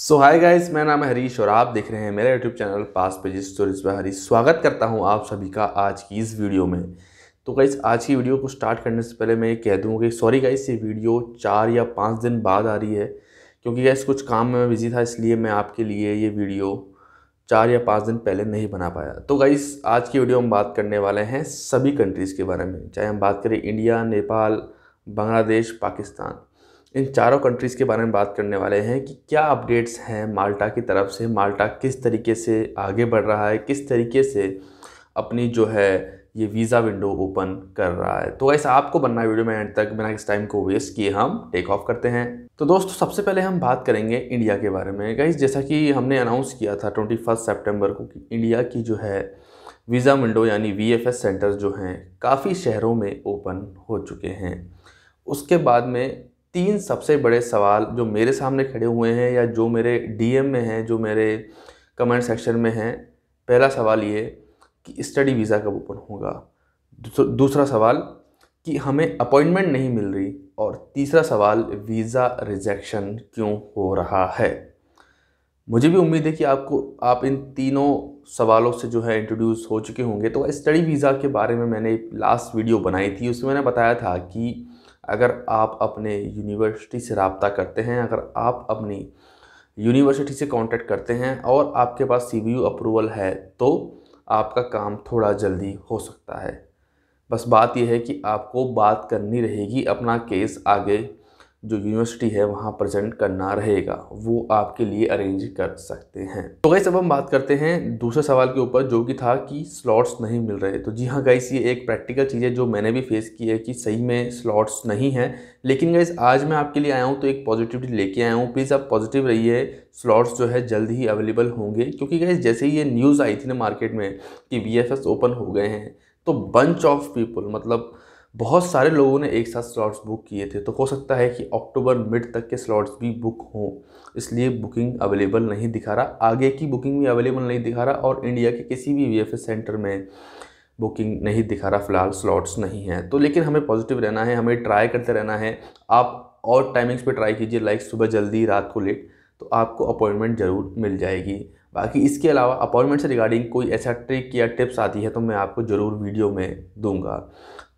सो hi guys मेरा नाम है हरीश और आप देख रहे हैं मेरा YouTube channel past pages stories पर हरीश स्वागत करता हूं आप सभी का आज की इस वीडियो में तो गाइस आज की वीडियो को स्टार्ट करने से पहले मैं ये कह दूँ कि सॉरी गाइस ये वीडियो चार या पाँच दिन बाद आ रही है क्योंकि गाइस कुछ काम में मैं बिज़ी था इसलिए मैं आपके लिए ये वीडियो चार या पाँच दिन पहले नहीं बना पाया तो गाइस आज की वीडियो हम बात करने वाले हैं सभी कंट्रीज़ के बारे में चाहे हम बात करें इंडिया नेपाल बांग्लादेश पाकिस्तान इन चारों कंट्रीज़ के बारे में बात करने वाले हैं कि क्या अपडेट्स हैं माल्टा की तरफ से माल्टा किस तरीके से आगे बढ़ रहा है किस तरीके से अपनी जो है ये वीज़ा विंडो ओपन कर रहा है तो ऐसा आपको बनना वीडियो में एंड तक बिना इस टाइम को वेस्ट किए हम टेक ऑफ करते हैं तो दोस्तों सबसे पहले हम बात करेंगे इंडिया के बारे में गाइज जैसा कि हमने अनाउंस किया था ट्वेंटी फर्स्ट सेप्टेम्बर को कि इंडिया की जो है वीज़ा विंडो यानी वी एफ जो हैं काफ़ी शहरों में ओपन हो चुके हैं उसके बाद में तीन सबसे बड़े सवाल जो मेरे सामने खड़े हुए हैं या जो मेरे डीएम में हैं जो मेरे कमेंट सेक्शन में हैं पहला सवाल ये कि स्टडी वीज़ा कब ओपन होगा दूसरा सवाल कि हमें अपॉइंटमेंट नहीं मिल रही और तीसरा सवाल वीज़ा रिजेक्शन क्यों हो रहा है मुझे भी उम्मीद है कि आपको आप इन तीनों सवालों से जो है इंट्रोड्यूस हो चुके होंगे तो स्टडी वीज़ा के बारे में मैंने लास्ट वीडियो बनाई थी उसमें मैंने बताया था कि अगर आप अपने यूनिवर्सिटी से रबता करते हैं अगर आप अपनी यूनिवर्सिटी से कांटेक्ट करते हैं और आपके पास सी अप्रूवल है तो आपका काम थोड़ा जल्दी हो सकता है बस बात यह है कि आपको बात करनी रहेगी अपना केस आगे जो यूनिवर्सिटी है वहाँ प्रेजेंट करना रहेगा वो आपके लिए अरेंज कर सकते हैं तो गैस अब हम बात करते हैं दूसरे सवाल के ऊपर जो कि था कि स्लॉट्स नहीं मिल रहे तो जी हाँ गैस ये एक प्रैक्टिकल चीज़ है जो मैंने भी फेस की है कि सही में स्लॉट्स नहीं है लेकिन गैस आज मैं आपके लिए आया हूँ तो एक पॉजिटिविटी लेके आया हूँ प्लीज़ आप पॉजिटिव रहिए स्लॉट्स जो है जल्द ही अवेलेबल होंगे क्योंकि गैस जैसे ही ये न्यूज़ आई थी ना मार्केट में कि वी ओपन हो गए हैं तो बंच ऑफ पीपल मतलब बहुत सारे लोगों ने एक साथ स्लॉट्स बुक किए थे तो हो सकता है कि अक्टूबर मिड तक के स्लॉट्स भी बुक हों इसलिए बुकिंग अवेलेबल नहीं दिखा रहा आगे की बुकिंग भी अवेलेबल नहीं दिखा रहा और इंडिया के किसी भी वी सेंटर में बुकिंग नहीं दिखा रहा फ़िलहाल स्लॉट्स नहीं हैं तो लेकिन हमें पॉजिटिव रहना है हमें ट्राई करते रहना है आप और टाइमिंग्स पर ट्राई कीजिए लाइक सुबह जल्दी रात को लेट तो आपको अपॉइंटमेंट ज़रूर मिल जाएगी बाकी इसके अलावा अपॉइंटमेंट से रिगार्डिंग कोई ऐसा ट्रिक या टिप्स आती है तो मैं आपको ज़रूर वीडियो में दूंगा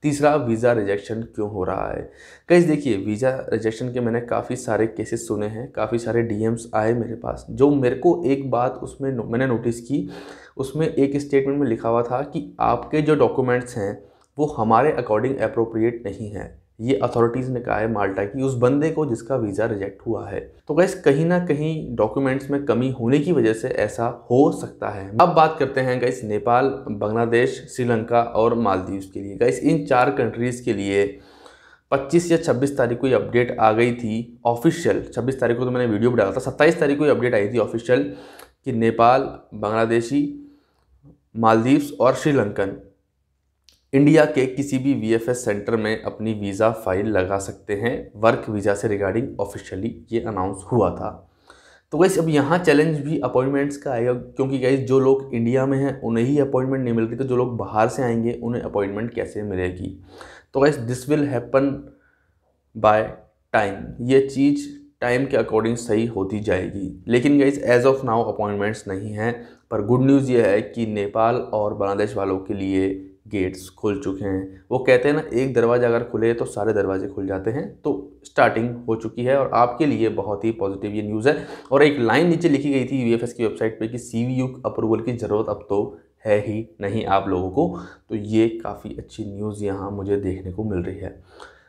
तीसरा वीज़ा रिजेक्शन क्यों हो रहा है कैसे देखिए वीज़ा रिजेक्शन के मैंने काफ़ी सारे केसेस सुने हैं काफ़ी सारे डी आए मेरे पास जो मेरे को एक बात उसमें मैंने नोटिस की उसमें एक स्टेटमेंट में लिखा हुआ था कि आपके जो डॉक्यूमेंट्स हैं वो हमारे अकॉर्डिंग अप्रोप्रिएट नहीं हैं ये अथॉरिटीज़ ने कहा है माल्टा की उस बंदे को जिसका वीज़ा रिजेक्ट हुआ है तो गैस कहीं ना कहीं डॉक्यूमेंट्स में कमी होने की वजह से ऐसा हो सकता है अब बात करते हैं गैस नेपाल बांग्लादेश श्रीलंका और मालदीव के लिए गैस इन चार कंट्रीज़ के लिए 25 या 26 तारीख को ये अपडेट आ गई थी ऑफिशियल 26 तारीख को तो मैंने वीडियो भी डाला था 27 तारीख को ये अपडेट आई थी ऑफिशियल कि नेपाल बांग्लादेशी मालदीव्स और श्रीलंकन इंडिया के किसी भी वीएफएस सेंटर में अपनी वीज़ा फाइल लगा सकते हैं वर्क वीज़ा से रिगार्डिंग ऑफिशियली ये अनाउंस हुआ था तो गैस अब यहाँ चैलेंज भी अपॉइंटमेंट्स का आएगा क्योंकि गैस जो लोग इंडिया में हैं उन्हें ही अपॉइंटमेंट नहीं मिल रही तो जो लोग बाहर से आएंगे उन्हें अपॉइंटमेंट कैसे मिलेगी तो guess this will happen by time ये चीज़ टाइम के अकॉर्डिंग सही होती जाएगी लेकिन गई एज ऑफ नाउ अपॉइंटमेंट्स नहीं हैं पर गुड न्यूज़ ये है कि नेपाल और बांग्लादेश वालों के लिए गेट्स खुल चुके हैं वो कहते हैं ना एक दरवाज़ा अगर खुले तो सारे दरवाजे खुल जाते हैं तो स्टार्टिंग हो चुकी है और आपके लिए बहुत ही पॉजिटिव ये न्यूज़ है और एक लाइन नीचे लिखी गई थी वी की वेबसाइट पर कि सीवीयू अप्रूवल की ज़रूरत अब तो है ही नहीं आप लोगों को तो ये काफ़ी अच्छी न्यूज़ यहाँ मुझे देखने को मिल रही है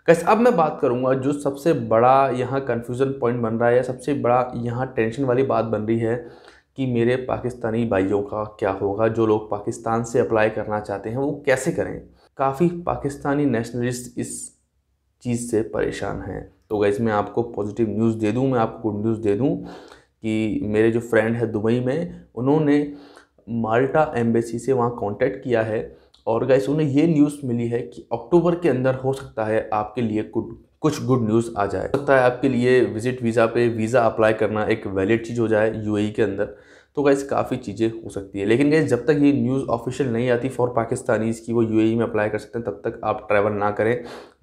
कैसे अब मैं बात करूँगा जो सबसे बड़ा यहाँ कन्फ्यूज़न पॉइंट बन रहा है या सबसे बड़ा यहाँ टेंशन वाली बात बन रही है कि मेरे पाकिस्तानी भाइयों का क्या होगा जो लोग पाकिस्तान से अप्लाई करना चाहते हैं वो कैसे करें काफ़ी पाकिस्तानी नेशनलिस्ट इस चीज़ से परेशान हैं तो गैस मैं आपको पॉजिटिव न्यूज़ दे दूँ मैं आपको गुड न्यूज़ दे दूँ कि मेरे जो फ्रेंड है दुबई में उन्होंने माल्टा एम्बेसी से वहाँ कांटेक्ट किया है और गैस उन्हें ये न्यूज़ मिली है कि अक्टूबर के अंदर हो सकता है आपके लिए गुड कुछ गुड न्यूज़ आ जाए सकता है आपके लिए विजिट वीज़ा पे वीज़ा अप्लाई करना एक वैलिड चीज़ हो जाए यूएई e के अंदर तो गैस काफ़ी चीज़ें हो सकती है लेकिन गैस जब तक ये न्यूज़ ऑफिशियल नहीं आती फॉर पाकिस्तानीज़ की वो यूएई e में अप्लाई कर सकते हैं तब तक आप ट्रैवल ना करें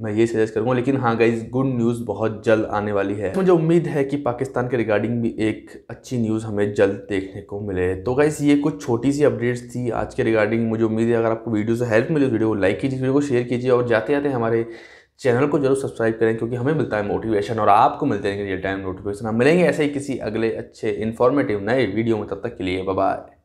मैं ये सजेस्ट करूँगा लेकिन हाँ गाइज गुड न्यूज़ बहुत जल्द आने वाली है मुझे उम्मीद है कि पाकिस्तान के रिगार्डिंग भी एक अच्छी न्यूज़ हमें जल्द देखने को मिले तो गाइज ये कुछ छोटी सी अपडेट्स थी आज के रिगार्डिंग मुझे उम्मीद है अगर आपको वीडियो से हेल्प मिली वीडियो को लाइक कीजिए वीडियो को शेयर कीजिए और जाते जाते हमारे चैनल को जरूर सब्सक्राइब करें क्योंकि हमें मिलता है मोटिवेशन और आपको मिलते रहेंगे रियल टाइम नोटिफिकेशन हम मिलेंगे ऐसे ही किसी अगले अच्छे इन्फॉर्मेटिव नए वीडियो में तब तक के लिए बाय